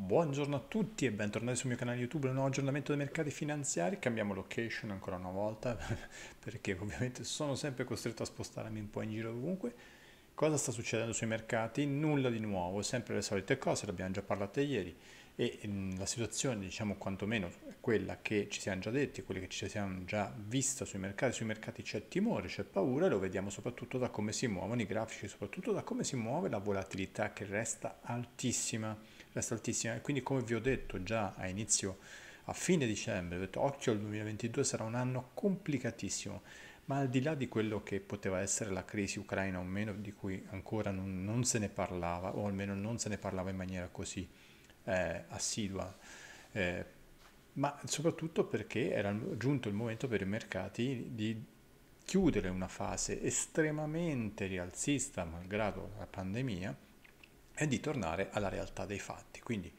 Buongiorno a tutti e bentornati sul mio canale YouTube, un nuovo aggiornamento dei mercati finanziari, cambiamo location ancora una volta perché ovviamente sono sempre costretto a spostarmi un po' in giro ovunque. Cosa sta succedendo sui mercati? Nulla di nuovo, sempre le solite cose, le abbiamo già parlate ieri e mm, la situazione diciamo quantomeno è quella che ci siamo già detti, quella che ci siamo già vista sui mercati, sui mercati c'è timore, c'è paura e lo vediamo soprattutto da come si muovono i grafici, soprattutto da come si muove la volatilità che resta altissima resta altissima e quindi come vi ho detto già a inizio, a fine dicembre, ho detto occhio il 2022 sarà un anno complicatissimo, ma al di là di quello che poteva essere la crisi ucraina o meno, di cui ancora non, non se ne parlava, o almeno non se ne parlava in maniera così eh, assidua, eh, ma soprattutto perché era giunto il momento per i mercati di chiudere una fase estremamente rialzista malgrado la pandemia e di tornare alla realtà dei fatti. Quindi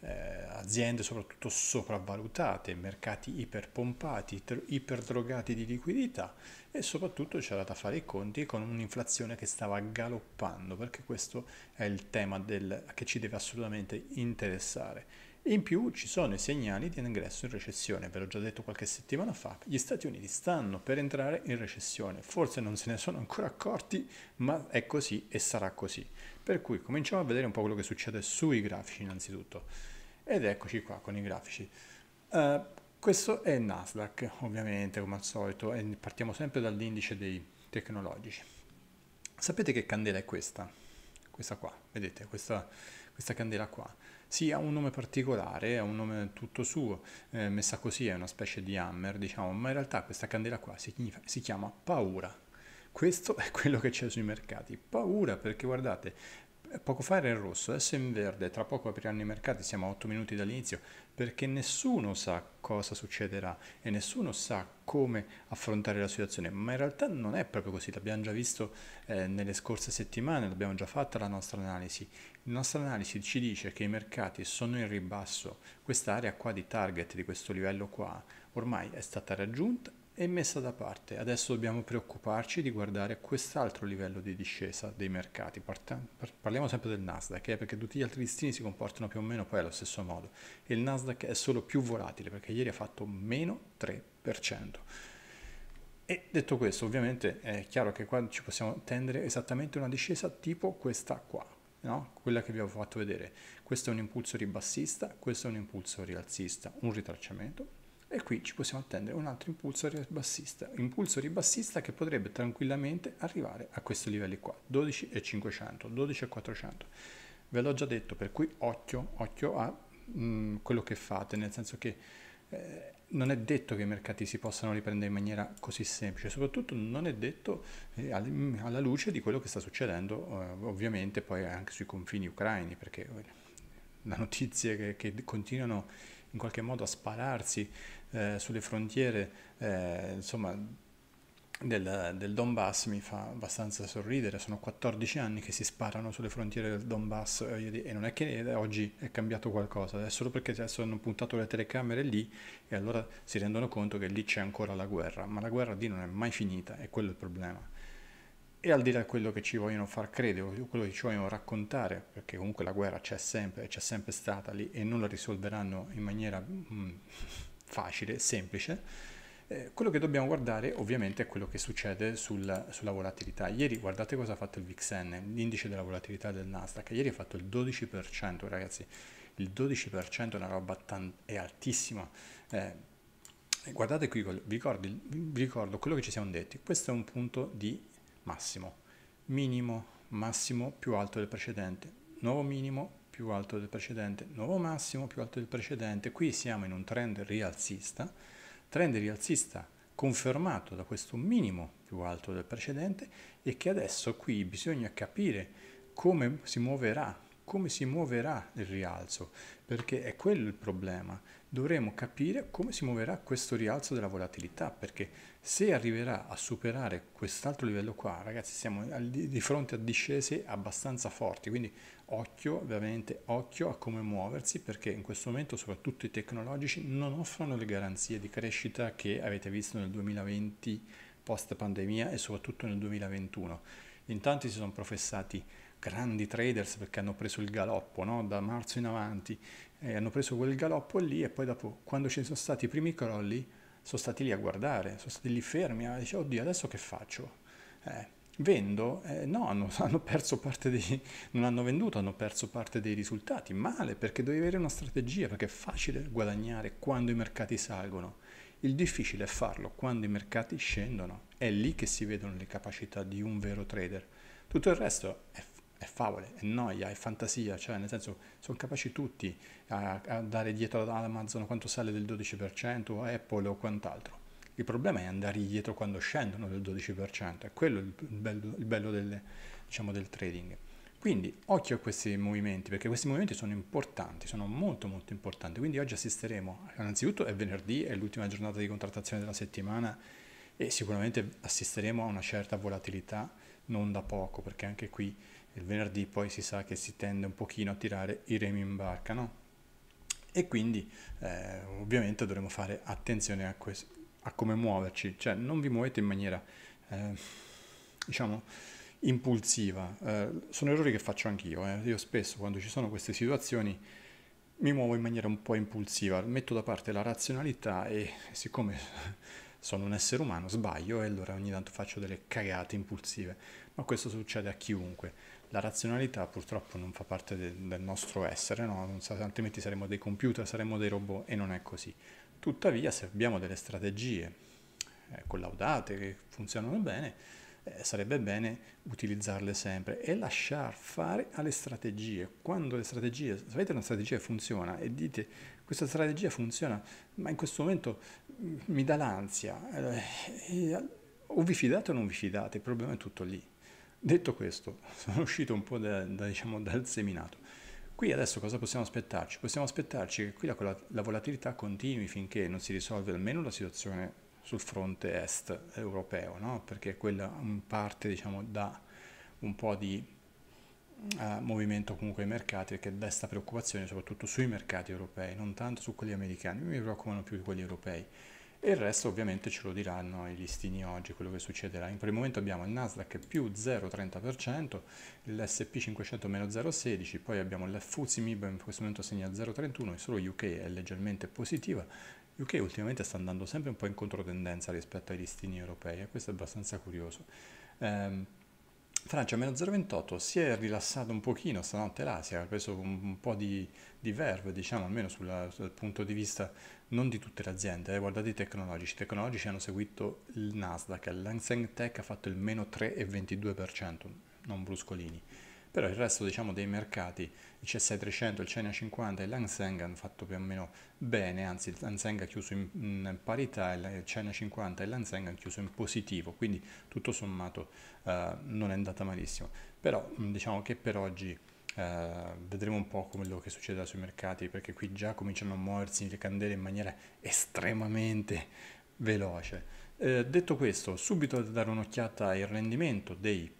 eh, aziende soprattutto sopravvalutate, mercati iperpompati, iperdrogati di liquidità e soprattutto c'era da fare i conti con un'inflazione che stava galoppando, perché questo è il tema del, che ci deve assolutamente interessare in più ci sono i segnali di ingresso in recessione, ve l'ho già detto qualche settimana fa, gli Stati Uniti stanno per entrare in recessione, forse non se ne sono ancora accorti, ma è così e sarà così. Per cui cominciamo a vedere un po' quello che succede sui grafici innanzitutto. Ed eccoci qua con i grafici. Uh, questo è il Nasdaq, ovviamente, come al solito, e partiamo sempre dall'indice dei tecnologici. Sapete che candela è questa? Questa qua, vedete, questa, questa candela qua sì, ha un nome particolare, ha un nome tutto suo, eh, messa così è una specie di hammer, diciamo, ma in realtà questa candela qua si, si chiama paura. Questo è quello che c'è sui mercati. Paura perché guardate, poco fa era in rosso, adesso è in verde, tra poco apriranno i mercati, siamo a 8 minuti dall'inizio, perché nessuno sa cosa succederà e nessuno sa come affrontare la situazione, ma in realtà non è proprio così, l'abbiamo già visto eh, nelle scorse settimane, l'abbiamo già fatta la nostra analisi, la nostra analisi ci dice che i mercati sono in ribasso, quest'area qua di target di questo livello qua ormai è stata raggiunta e messa da parte. Adesso dobbiamo preoccuparci di guardare quest'altro livello di discesa dei mercati. Parliamo sempre del Nasdaq, eh, perché tutti gli altri listini si comportano più o meno poi allo stesso modo. Il Nasdaq è solo più volatile perché ieri ha fatto meno 3%. E detto questo, ovviamente è chiaro che qua ci possiamo tendere esattamente una discesa tipo questa qua no? quella che vi ho fatto vedere. Questo è un impulso ribassista, questo è un impulso rialzista, un ritracciamento e qui ci possiamo attendere un altro impulso ribassista, impulso ribassista che potrebbe tranquillamente arrivare a questi livelli qua, 12 e 500, 12 e 400. Ve l'ho già detto, per cui occhio, occhio a mh, mm, quello che fate, nel senso che eh, non è detto che i mercati si possano riprendere in maniera così semplice, soprattutto non è detto eh, mm, alla luce di quello che sta succedendo eh, ovviamente poi anche sui confini ucraini, perché eh, la notizia che, che, continuano in qualche modo a spararsi eh, sulle frontiere, eh, insomma del, del, Donbass mi fa abbastanza sorridere, sono 14 anni che si sparano sulle frontiere del Donbass eh, e non è che eh, oggi è cambiato qualcosa, è solo perché adesso hanno puntato le telecamere lì e allora si rendono conto che lì c'è ancora la guerra, ma la guerra lì non è mai finita e quello è il problema. E al di là di quello che ci vogliono far credere o quello che ci vogliono raccontare, perché comunque la guerra c'è sempre, c'è sempre stata lì e non la risolveranno in maniera mm, facile, semplice, eh, quello che dobbiamo guardare ovviamente è quello che succede sul, sulla volatilità. Ieri guardate cosa ha fatto il VIXN, l'indice della volatilità del Nasdaq. Ieri ha fatto il 12%, ragazzi. Il 12% è una roba tan- è altissima. Eh, guardate qui, vi ricordo, vi ricordo quello che ci siamo detti. Questo è un punto di massimo. Minimo, massimo più alto del precedente. Nuovo minimo, più alto del precedente. Nuovo massimo, più alto del precedente. Qui siamo in un trend rialzista trend rialzista confermato da questo minimo più alto del precedente e che adesso qui bisogna capire come si muoverà come si muoverà il rialzo, perché è quello il problema. Dovremo capire come si muoverà questo rialzo della volatilità, perché se arriverà a superare quest'altro livello qua, ragazzi, siamo di fronte a discese abbastanza forti, quindi occhio, ovviamente occhio a come muoversi, perché in questo momento soprattutto i tecnologici non offrono le garanzie di crescita che avete visto nel 2020 post pandemia e soprattutto nel 2021. In tanti si sono professati grandi traders perché hanno preso il galoppo no? da marzo in avanti, e eh, hanno preso quel galoppo lì e poi dopo quando ci sono stati i primi crolli sono stati lì a guardare, sono stati lì fermi, a dire oddio adesso che faccio? Eh, vendo? Eh, no, hanno, hanno, perso parte dei, non hanno venduto, hanno perso parte dei risultati, male perché devi avere una strategia, perché è facile guadagnare quando i mercati salgono, il difficile è farlo quando i mercati scendono, è lì che si vedono le capacità di un vero trader. Tutto il resto è facile è favole, è noia, è fantasia, cioè nel senso sono capaci tutti a, a dare dietro ad Amazon quanto sale del 12%, o Apple o quant'altro. Il problema è andare dietro quando scendono del 12%, è quello il bello, il bello del, diciamo, del trading. Quindi occhio a questi movimenti, perché questi movimenti sono importanti, sono molto molto importanti. Quindi oggi assisteremo, innanzitutto è venerdì, è l'ultima giornata di contrattazione della settimana e sicuramente assisteremo a una certa volatilità, non da poco, perché anche qui il venerdì poi si sa che si tende un pochino a tirare i remi in barca, no? E quindi eh, ovviamente dovremo fare attenzione a, que- a, come muoverci, cioè non vi muovete in maniera, eh, diciamo, impulsiva. Eh, sono errori che faccio anch'io, eh. io spesso quando ci sono queste situazioni mi muovo in maniera un po' impulsiva, metto da parte la razionalità e siccome sono un essere umano sbaglio e allora ogni tanto faccio delle cagate impulsive, ma questo succede a chiunque la razionalità purtroppo non fa parte de- del nostro essere, no? sa- altrimenti saremmo dei computer, saremmo dei robot e non è così. Tuttavia se abbiamo delle strategie eh, collaudate che funzionano bene, eh, sarebbe bene utilizzarle sempre e lasciar fare alle strategie. Quando le strategie, sapete una strategia funziona e dite questa strategia funziona, ma in questo momento mm, mi dà l'ansia, eh, o vi fidate o non vi fidate, il problema è tutto lì. Detto questo, sono uscito un po' da, da, diciamo, dal seminato. Qui adesso cosa possiamo aspettarci? Possiamo aspettarci che qui la, la, volatilità continui finché non si risolve almeno la situazione sul fronte est europeo, no? perché quella parte diciamo, dà un po' di uh, movimento comunque ai mercati che desta preoccupazione soprattutto sui mercati europei, non tanto su quelli americani, mi preoccupano più di quelli europei e il resto ovviamente ce lo diranno i listini oggi, quello che succederà. In quel momento abbiamo il Nasdaq più 0,30%, l'SP 500 meno 0,16%, poi abbiamo l'FUZI MIB in questo momento segna 0,31%, solo UK è leggermente positiva, UK ultimamente sta andando sempre un po' in controtendenza rispetto ai listini europei e questo è abbastanza curioso. Ehm, Francia meno 0,28 si è rilassato un pochino stanotte l'Asia, ha preso un, un po' di, di verve diciamo almeno sulla, dal punto di vista non di tutte le aziende, eh, guardate i tecnologici, i tecnologici hanno seguito il Nasdaq, l'Hang Tech ha fatto il meno 3,22%, non bruscolini, però il resto diciamo, dei mercati, il CSI 300, il China 50 e l'Hang Seng hanno fatto più o meno bene, anzi l'Hang Seng ha chiuso in, in parità, il China 50 e l'Hang Seng hanno chiuso in positivo, quindi tutto sommato eh, non è andata malissimo, però diciamo che per oggi eh, vedremo un po' quello che succederà sui mercati perché qui già cominciano a muoversi le candele in maniera estremamente veloce. Uh, detto questo, subito da dare un'occhiata al rendimento dei,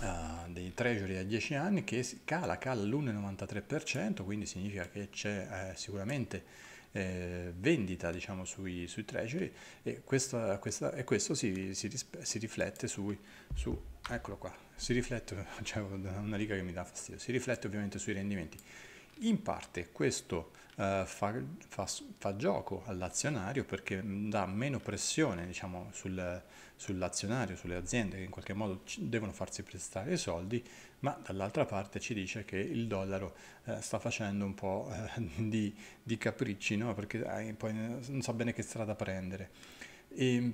uh, dei, treasury a 10 anni che cala, cala l'1,93%, quindi significa che c'è sicuramente eh, vendita diciamo, sui, sui treasury e, questa, questa, e questo si, si, si riflette sui, su, eccolo qua, si riflette, cioè una riga che mi dà fastidio, si riflette ovviamente sui rendimenti. In parte questo eh, fa, fa, fa, gioco all'azionario perché dà meno pressione diciamo, sul, sull'azionario, sulle aziende che in qualche modo devono farsi prestare i soldi, ma dall'altra parte ci dice che il dollaro eh, sta facendo un po' eh, di, di, capricci, no? perché eh, poi non sa so bene che strada prendere. E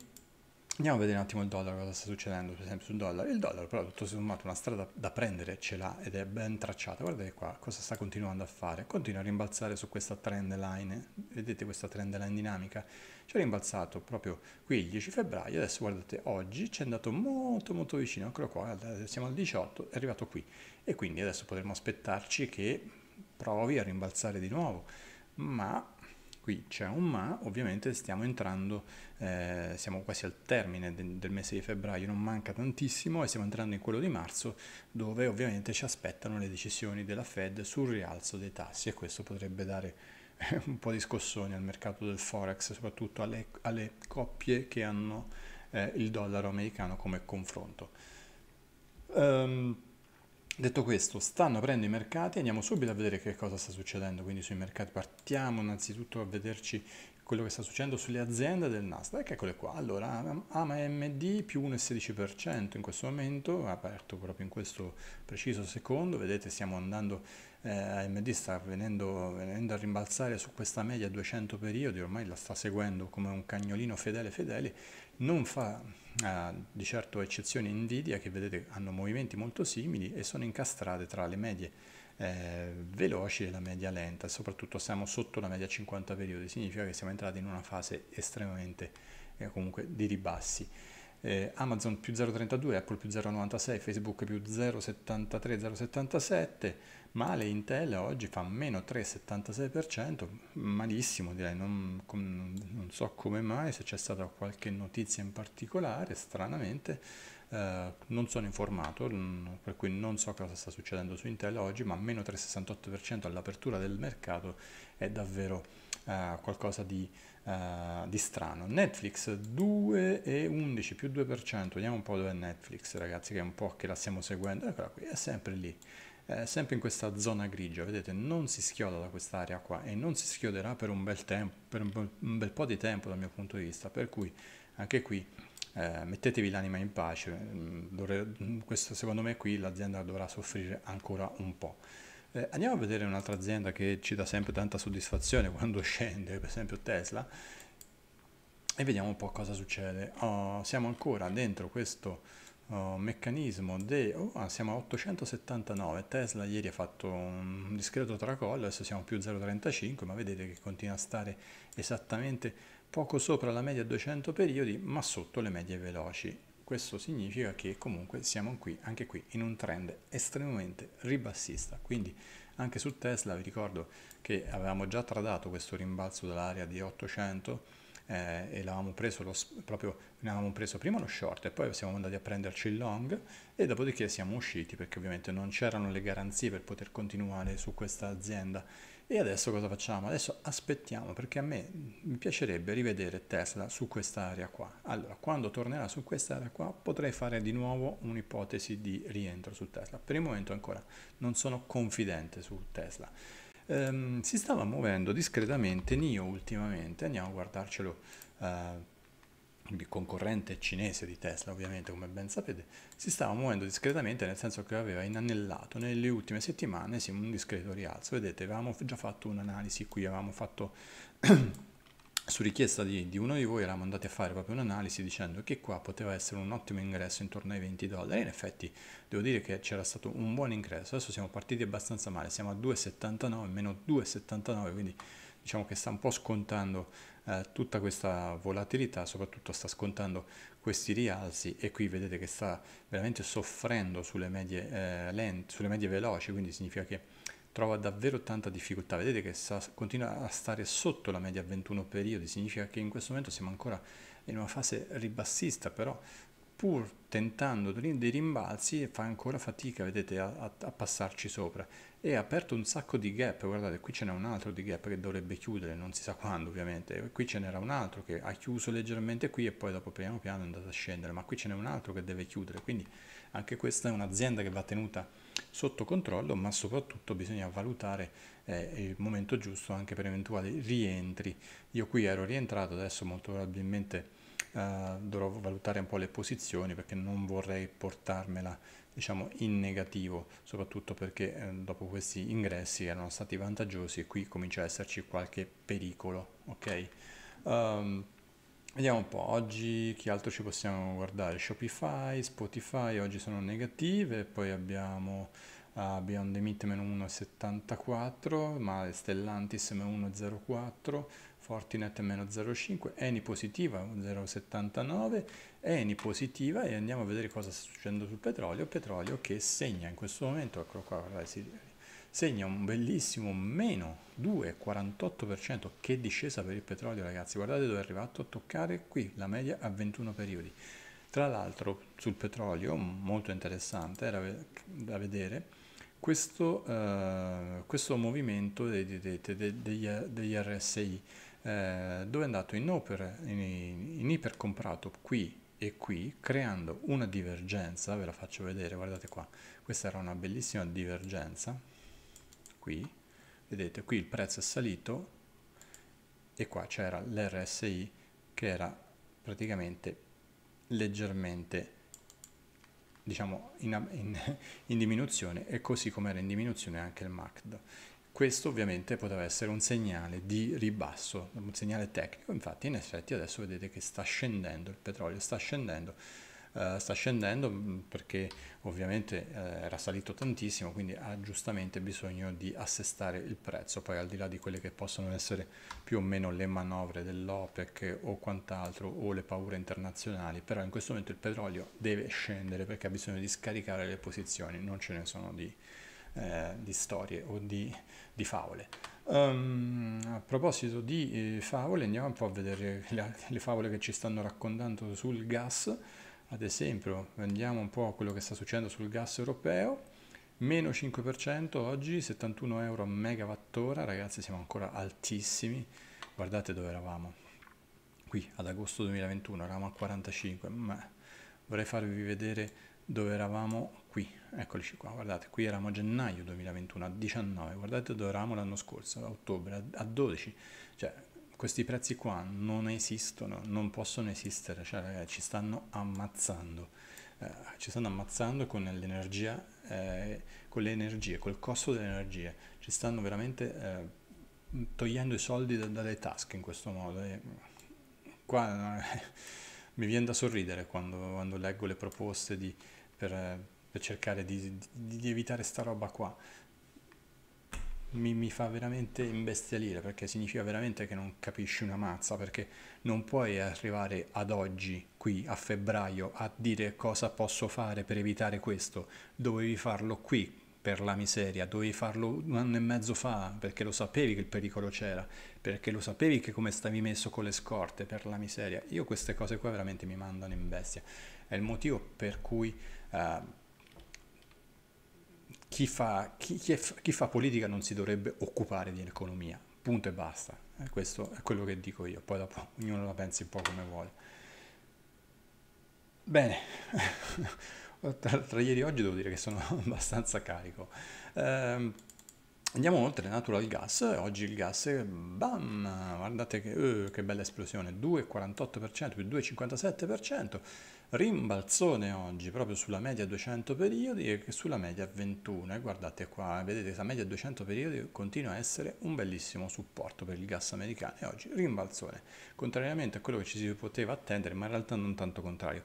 Andiamo a vedere un attimo il dollaro, cosa sta succedendo per esempio sul dollaro. Il dollaro però tutto sommato una strada da prendere ce l'ha ed è ben tracciata. Guardate qua cosa sta continuando a fare. Continua a rimbalzare su questa trend line, vedete questa trend line dinamica? Ci ha rimbalzato proprio qui il 10 febbraio, adesso guardate oggi ci è andato molto molto vicino, ancora qua, siamo al 18, è arrivato qui. E quindi adesso potremmo aspettarci che provi a rimbalzare di nuovo ma qui c'è un ma, ovviamente stiamo entrando, eh, siamo quasi al termine de- del mese di febbraio, non manca tantissimo e stiamo entrando in quello di marzo dove ovviamente ci aspettano le decisioni della Fed sul rialzo dei tassi e questo potrebbe dare eh, un po' di scossoni al mercato del forex, soprattutto alle, alle coppie che hanno eh, il dollaro americano come confronto. Um, Detto questo, stanno aprendo i mercati, andiamo subito a vedere che cosa sta succedendo, quindi sui mercati partiamo innanzitutto a vederci quello che sta succedendo sulle aziende del Nasdaq, eccole qua, allora AMD più 1,16% in questo momento, aperto proprio in questo preciso secondo, vedete stiamo andando, eh, AMD sta venendo, venendo, a rimbalzare su questa media 200 periodi, ormai la sta seguendo come un cagnolino fedele fedele non fa eh, di certo eccezione Nvidia che vedete hanno movimenti molto simili e sono incastrate tra le medie eh, veloci e la media lenta, soprattutto siamo sotto la media 50 periodi, significa che siamo entrati in una fase estremamente eh, comunque di ribassi. Eh, Amazon più 0,32, Apple più 0,96, Facebook più 0,73, 0,77 male Intel oggi fa meno 3,76%, malissimo direi, non, non, so come mai, se c'è stata qualche notizia in particolare, stranamente eh, non sono informato, per cui non so cosa sta succedendo su Intel oggi, ma meno 3,68% all'apertura del mercato è davvero eh, qualcosa di, eh, di, strano. Netflix 2,11 più 2%, vediamo un po' dove è Netflix ragazzi, che è un po' che la stiamo seguendo, eccola qui, è sempre lì eh, sempre in questa zona grigia, vedete non si schioda da quest'area qua e non si schioderà per un bel tempo, per un bel po' di tempo dal mio punto di vista, per cui anche qui eh, mettetevi l'anima in pace, mm, Dovre, mm, questo, secondo me qui l'azienda dovrà soffrire ancora un po'. Eh, andiamo a vedere un'altra azienda che ci dà sempre tanta soddisfazione quando scende, per esempio Tesla, e vediamo un po' cosa succede. Oh, siamo ancora dentro questo Oh, meccanismo de... Oh, ah, siamo a 879, Tesla ieri ha fatto un discreto tracollo, adesso siamo più 0,35, ma vedete che continua a stare esattamente poco sopra la media 200 periodi, ma sotto le medie veloci. Questo significa che comunque siamo qui, anche qui, in un trend estremamente ribassista. Quindi anche su Tesla vi ricordo che avevamo già tradato questo rimbalzo dall'area di 800 eh, e l'avevamo preso, lo, proprio, ne avevamo preso prima lo short e poi siamo andati a prenderci il long e dopodiché siamo usciti perché ovviamente non c'erano le garanzie per poter continuare su questa azienda. E adesso cosa facciamo? Adesso aspettiamo perché a me mi piacerebbe rivedere Tesla su quest'area qua. Allora, quando tornerà su quest'area qua potrei fare di nuovo un'ipotesi di rientro su Tesla. Per il momento ancora non sono confidente su Tesla ehm, si stava muovendo discretamente NIO ultimamente, andiamo a guardarcelo eh, il concorrente cinese di Tesla ovviamente come ben sapete, si stava muovendo discretamente nel senso che aveva inanellato nelle ultime settimane sì, un discreto rialzo, vedete avevamo già fatto un'analisi qui, avevamo fatto su richiesta di, di, uno di voi eravamo andati a fare proprio un'analisi dicendo che qua poteva essere un ottimo ingresso intorno ai 20 dollari. In effetti devo dire che c'era stato un buon ingresso. Adesso siamo partiti abbastanza male, siamo a 2,79, meno 2,79, quindi diciamo che sta un po' scontando eh, tutta questa volatilità, soprattutto sta scontando questi rialzi e qui vedete che sta veramente soffrendo sulle medie, eh, lente, sulle medie veloci, quindi significa che trova davvero tanta difficoltà. Vedete che sta, continua a stare sotto la media 21 periodi, significa che in questo momento siamo ancora in una fase ribassista, però pur tentando dei rimbalzi fa ancora fatica, vedete, a, a, a passarci sopra. E ha aperto un sacco di gap, guardate, qui ce n'è un altro di gap che dovrebbe chiudere, non si sa quando ovviamente, qui ce n'era un altro che ha chiuso leggermente qui e poi dopo piano piano è andato a scendere, ma qui ce n'è un altro che deve chiudere, quindi anche questa è un'azienda che va tenuta sotto controllo, ma soprattutto bisogna valutare eh, il momento giusto anche per eventuali rientri. Io qui ero rientrato, adesso molto probabilmente eh, dovrò valutare un po' le posizioni perché non vorrei portarmela diciamo in negativo, soprattutto perché eh, dopo questi ingressi erano stati vantaggiosi e qui comincia ad esserci qualche pericolo, ok? Um, Vediamo un po', oggi che altro ci possiamo guardare? Shopify, Spotify oggi sono negative, poi abbiamo uh, Beyond the Meat meno 1,74, ma Stellantis meno 1,04, Fortinet meno 0,5, Eni positiva 0,79, Eni positiva e andiamo a vedere cosa sta succedendo sul petrolio, petrolio che segna in questo momento, eccolo qua, guardate, si segna un bellissimo meno 2,48%, che discesa per il petrolio ragazzi, guardate dove è arrivato a toccare qui la media a 21 periodi. Tra l'altro sul petrolio, molto interessante, era da vedere, questo, eh, questo movimento dei, dei, dei, degli, degli, RSI, eh, dove è andato in, opera, in, in ipercomprato qui e qui, creando una divergenza, ve la faccio vedere, guardate qua, questa era una bellissima divergenza, qui, vedete qui il prezzo è salito e qua c'era l'RSI che era praticamente leggermente diciamo in, in, in, diminuzione e così come era in diminuzione anche il MACD. Questo ovviamente poteva essere un segnale di ribasso, un segnale tecnico, infatti in effetti adesso vedete che sta scendendo il petrolio, sta scendendo eh, sta scendendo mm, perché ovviamente eh, era salito tantissimo, quindi ha giustamente bisogno di assestare il prezzo, poi al di là di quelle che possono essere più o meno le manovre dell'OPEC o quant'altro o le paure internazionali, però in questo momento il petrolio deve scendere perché ha bisogno di scaricare le posizioni, non ce ne sono di, eh, di storie o di, di favole. Um, a proposito di eh, favole, andiamo un po' a vedere le, le favole che ci stanno raccontando sul gas ad esempio andiamo un po' a quello che sta succedendo sul gas europeo, meno 5% oggi, 71 euro a megawattora, ragazzi siamo ancora altissimi, guardate dove eravamo, qui ad agosto 2021 eravamo a 45, ma vorrei farvi vedere dove eravamo qui, eccoli qua, guardate, qui eravamo a gennaio 2021 a 19, guardate dove eravamo l'anno scorso, a ottobre a 12, cioè questi prezzi qua non esistono, non possono esistere, cioè ragazzi ci stanno ammazzando, eh, ci stanno ammazzando con l'energia, eh, con le energie, col costo delle energie, ci stanno veramente eh, togliendo i soldi da, dalle tasche in questo modo. E eh, qua eh, mi viene da sorridere quando, quando leggo le proposte di, per, eh, per cercare di, di, di evitare sta roba qua mi, mi, fa veramente imbestialire perché significa veramente che non capisci una mazza perché non puoi arrivare ad oggi, qui a febbraio, a dire cosa posso fare per evitare questo, dovevi farlo qui per la miseria, dovevi farlo un anno e mezzo fa perché lo sapevi che il pericolo c'era, perché lo sapevi che come stavi messo con le scorte per la miseria. Io queste cose qua veramente mi mandano in bestia. È il motivo per cui... Uh, chi fa, chi, chi, è, chi fa politica non si dovrebbe occupare di economia, punto e basta. Eh, questo è quello che dico io, poi dopo ognuno la pensi un po' come vuole. Bene, tra, tra, ieri e oggi devo dire che sono abbastanza carico. Eh, Andiamo oltre natural gas, oggi il gas, bam, guardate che, uh, che bella esplosione, 2,48% più 2,57%, rimbalzone oggi proprio sulla media 200 periodi e sulla media 21 e guardate qua, vedete la media 200 periodi continua a essere un bellissimo supporto per il gas americano e oggi rimbalzone, contrariamente a quello che ci si poteva attendere, ma in realtà non tanto contrario.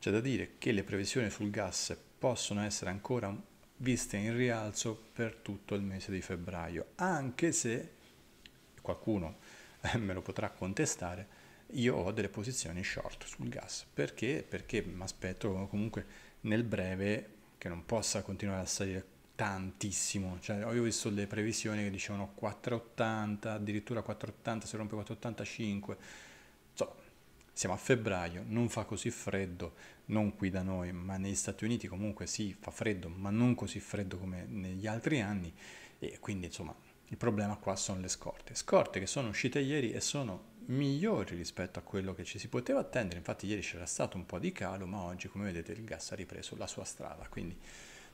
C'è da dire che le previsioni sul gas possono essere ancora viste in rialzo per tutto il mese di febbraio, anche se qualcuno eh, me lo potrà contestare, io ho delle posizioni short sul gas. Perché? Perché mi aspetto comunque nel breve che non possa continuare a salire tantissimo. Cioè, ho visto le previsioni che dicevano 4,80, addirittura 4,80, se rompe 4,85 siamo a febbraio, non fa così freddo, non qui da noi, ma negli Stati Uniti comunque sì, fa freddo, ma non così freddo come negli altri anni e quindi insomma il problema qua sono le scorte. Scorte che sono uscite ieri e sono migliori rispetto a quello che ci si poteva attendere, infatti ieri c'era stato un po' di calo, ma oggi come vedete il gas ha ripreso la sua strada, quindi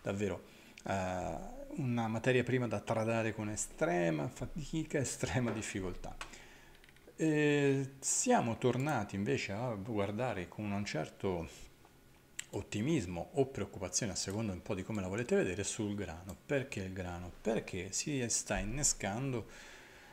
davvero eh, una materia prima da tradare con estrema fatica, estrema difficoltà. E siamo tornati invece a guardare con un certo ottimismo o preoccupazione a seconda un po' di come la volete vedere sul grano. Perché il grano? Perché si sta innescando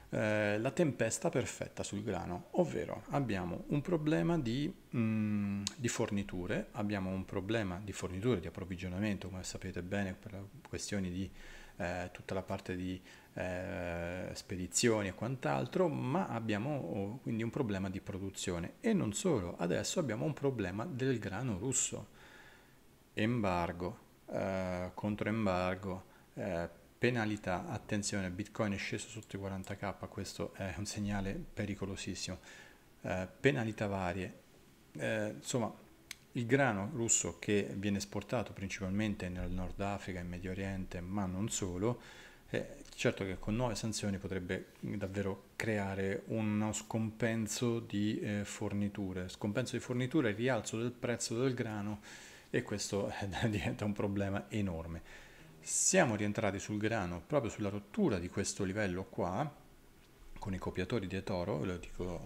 eh, la tempesta perfetta sul grano, ovvero abbiamo un problema di, mh, mm, di, forniture, abbiamo un problema di forniture, di approvvigionamento, come sapete bene per questioni di eh, tutta la parte di eh, spedizioni e quant'altro, ma abbiamo oh, quindi un problema di produzione e non solo, adesso abbiamo un problema del grano russo, embargo, eh, controembargo, eh, penalità, attenzione, Bitcoin è sceso sotto i 40k, questo è un segnale pericolosissimo, eh, penalità varie, eh, insomma il grano russo che viene esportato principalmente nel Nord Africa, in Medio Oriente, ma non solo, eh, certo che con nuove sanzioni potrebbe davvero creare uno scompenso di eh, forniture, scompenso di forniture, rialzo del prezzo del grano e questo eh, diventa un problema enorme. Siamo rientrati sul grano proprio sulla rottura di questo livello qua con i copiatori di Etoro, ve lo dico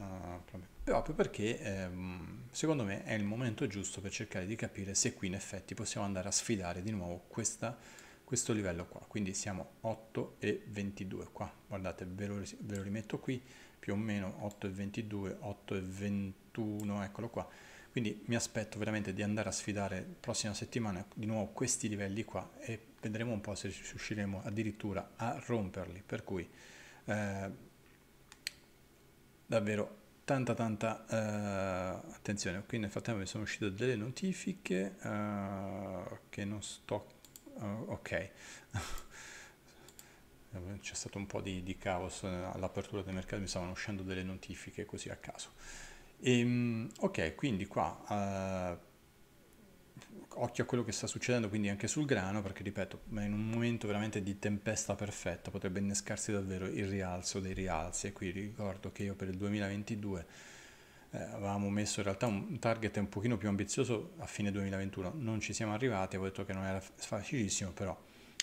eh, proprio perché ehm, secondo me è il momento giusto per cercare di capire se qui in effetti possiamo andare a sfidare di nuovo questa, questo livello qua. Quindi siamo 8 e 22 qua, guardate ve lo, ve lo rimetto qui, più o meno 8 e 22, 8 e 21, eccolo qua. Quindi mi aspetto veramente di andare a sfidare prossima settimana di nuovo questi livelli qua e vedremo un po' se riusciremo addirittura a romperli. Per cui eh, davvero tanta tanta uh, attenzione qui nel frattempo mi sono uscite delle notifiche uh, che non sto uh, ok c'è stato un po' di, di caos all'apertura del mercato mi stavano uscendo delle notifiche così a caso e, ehm, ok quindi qua occhio a quello che sta succedendo quindi anche sul grano perché ripeto in un momento veramente di tempesta perfetta potrebbe innescarsi davvero il rialzo dei rialzi e qui ricordo che io per il 2022 eh, avevamo messo in realtà un target un pochino più ambizioso a fine 2021 non ci siamo arrivati avevo detto che non era facilissimo però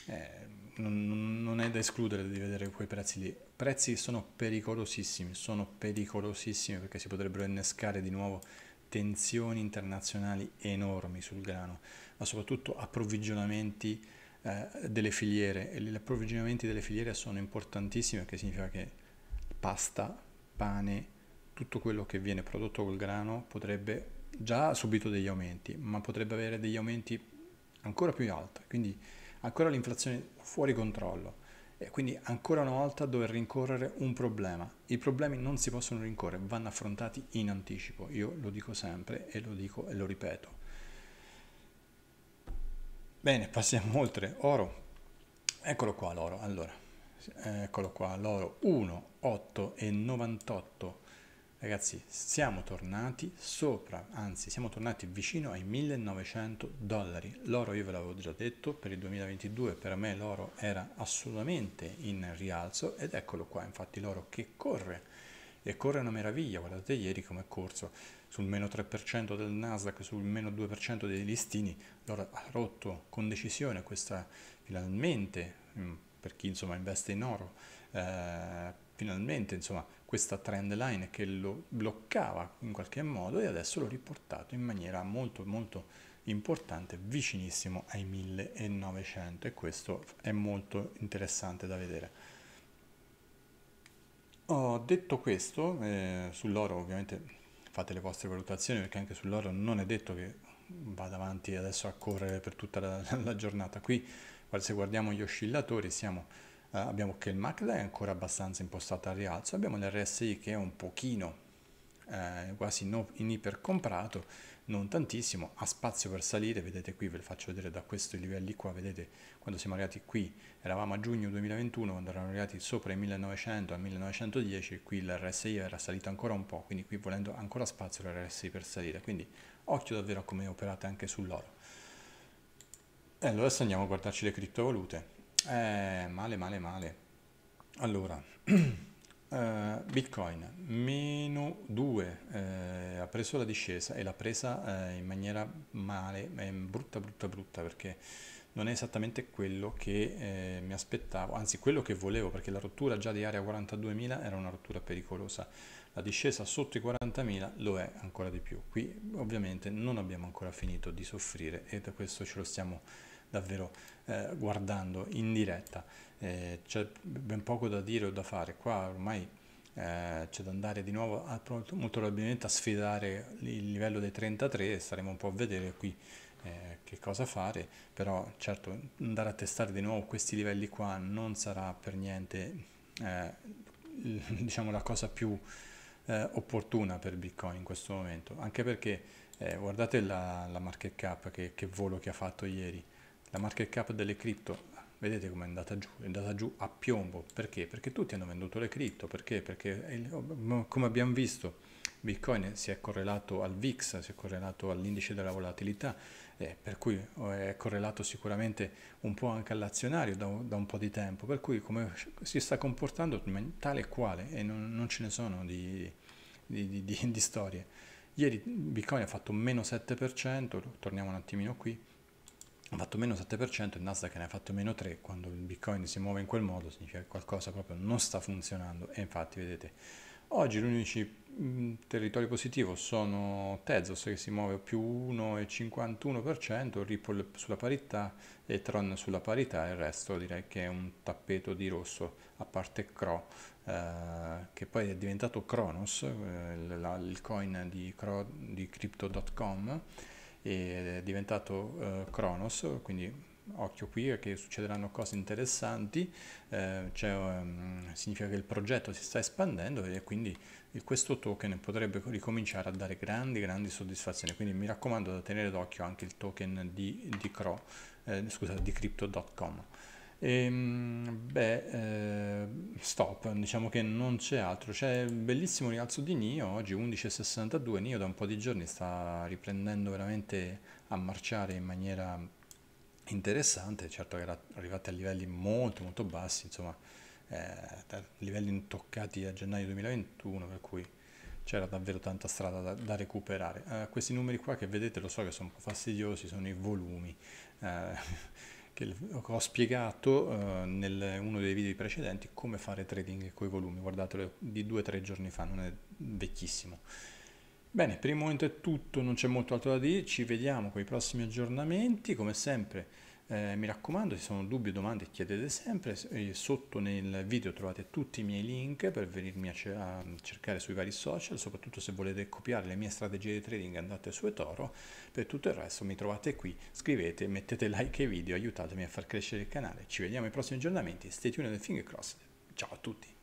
eh, non, non è da escludere di vedere quei prezzi lì prezzi sono pericolosissimi sono pericolosissimi perché si potrebbero innescare di nuovo tensioni internazionali enormi sul grano, ma soprattutto approvvigionamenti eh, delle filiere. E gli approvvigionamenti delle filiere sono importantissimi perché significa che pasta, pane, tutto quello che viene prodotto col grano potrebbe già subito degli aumenti, ma potrebbe avere degli aumenti ancora più alti, quindi ancora l'inflazione fuori controllo quindi ancora una volta dover rincorrere un problema. I problemi non si possono rincorrere, vanno affrontati in anticipo. Io lo dico sempre e lo dico e lo ripeto. Bene, passiamo oltre. Oro. Eccolo qua l'oro. Allora, eccolo qua l'oro 1, 8 e 98 Ragazzi, siamo tornati sopra, anzi siamo tornati vicino ai 1900 dollari. L'oro io ve l'avevo già detto, per il 2022 per me l'oro era assolutamente in rialzo ed eccolo qua, infatti l'oro che corre e corre una meraviglia, guardate ieri come è corso sul meno 3% del Nasdaq, sul meno 2% dei listini, l'oro ha rotto con decisione questa finalmente, mm, per chi insomma investe in oro, eh, finalmente insomma questa trend line che lo bloccava in qualche modo e adesso l'ho riportato in maniera molto molto importante vicinissimo ai 1900 e questo è molto interessante da vedere ho detto questo eh, sull'oro ovviamente fate le vostre valutazioni perché anche sull'oro non è detto che vada avanti adesso a correre per tutta la, la giornata qui se guardiamo gli oscillatori siamo eh, abbiamo che il MACD è ancora abbastanza impostato al rialzo, abbiamo l'RSI che è un pochino eh, quasi no, in ipercomprato, non tantissimo, ha spazio per salire, vedete qui, ve lo faccio vedere da questi livelli qua, vedete quando siamo arrivati qui, eravamo a giugno 2021 quando eravamo arrivati sopra i 1900 al 1910, qui l'RSI era salito ancora un po', quindi qui volendo ancora spazio l'RSI per salire, quindi occhio davvero a come operate anche sull'oro. E allora adesso andiamo a guardarci le criptovalute. Eh, male, male, male. Allora, eh, Bitcoin meno 2 eh, ha preso la discesa e l'ha presa eh, in maniera male, brutta, brutta, brutta perché non è esattamente quello che eh, mi aspettavo, anzi quello che volevo perché la rottura già di area 42.000 era una rottura pericolosa. La discesa sotto i 40.000 lo è ancora di più. Qui ovviamente non abbiamo ancora finito di soffrire e da questo ce lo stiamo davvero eh, guardando in diretta. Eh, c'è ben poco da dire o da fare, qua ormai eh, c'è da andare di nuovo a, molto probabilmente a sfidare il livello dei 33 staremo un po' a vedere qui eh, che cosa fare però certo andare a testare di nuovo questi livelli qua non sarà per niente eh, diciamo la cosa più eh, opportuna per bitcoin in questo momento anche perché eh, guardate la, la market cap che, che volo che ha fatto ieri la market cap delle cripto vedete come è andata giù, è andata giù a piombo, perché? Perché tutti hanno venduto le cripto, perché? Perché oh, come abbiamo visto Bitcoin si è correlato al VIX, si è correlato all'indice della volatilità, eh, per cui oh, è correlato sicuramente un po' anche all'azionario da, da, un po' di tempo, per cui come si sta comportando tale e quale e non, non ce ne sono di, di, di, di storie. Ieri Bitcoin ha fatto meno 7%, torniamo un attimino qui, ha fatto meno 7%, il Nasdaq ne ha fatto meno 3%, quando il Bitcoin si muove in quel modo significa che qualcosa proprio non sta funzionando e infatti vedete oggi l'unico mm, territorio positivo sono Tezos che si muove più 1,51%, Ripple sulla parità e Tron sulla parità, il resto direi che è un tappeto di rosso a parte Cro eh, che poi è diventato Kronos, eh, la, il coin di, Cro, di crypto.com e è diventato eh, Cronos, quindi occhio qui che succederanno cose interessanti, eh, cioè, um, significa che il progetto si sta espandendo e quindi questo token potrebbe ricominciare a dare grandi grandi soddisfazioni, quindi mi raccomando da tenere d'occhio anche il token di, di, Cro, eh, scusa, di Crypto.com. E, ehm, beh, eh, stop, diciamo che non c'è altro, c'è un bellissimo rialzo di Nio, oggi 11.62, Nio da un po' di giorni sta riprendendo veramente a marciare in maniera interessante, certo che era arrivati a livelli molto molto bassi, insomma eh, livelli intoccati a gennaio 2021, per cui c'era davvero tanta strada da, da recuperare. Eh, questi numeri qua che vedete lo so che sono un po' fastidiosi, sono i volumi. Eh, che ho spiegato eh, nel uno dei video precedenti come fare trading con i volumi, guardatelo di due o tre giorni fa, non è vecchissimo. Bene, per il momento è tutto, non c'è molto altro da dire, ci vediamo con i prossimi aggiornamenti, come sempre eh, mi raccomando, se sono dubbi o domande chiedete sempre, eh, sotto nel video trovate tutti i miei link per venirmi a, ce- a, cercare sui vari social, soprattutto se volete copiare le mie strategie di trading andate su eToro, per tutto il resto mi trovate qui, scrivete, mettete like ai video, aiutatemi a far crescere il canale, ci vediamo ai prossimi aggiornamenti, stay tuned e finger crossed, ciao a tutti!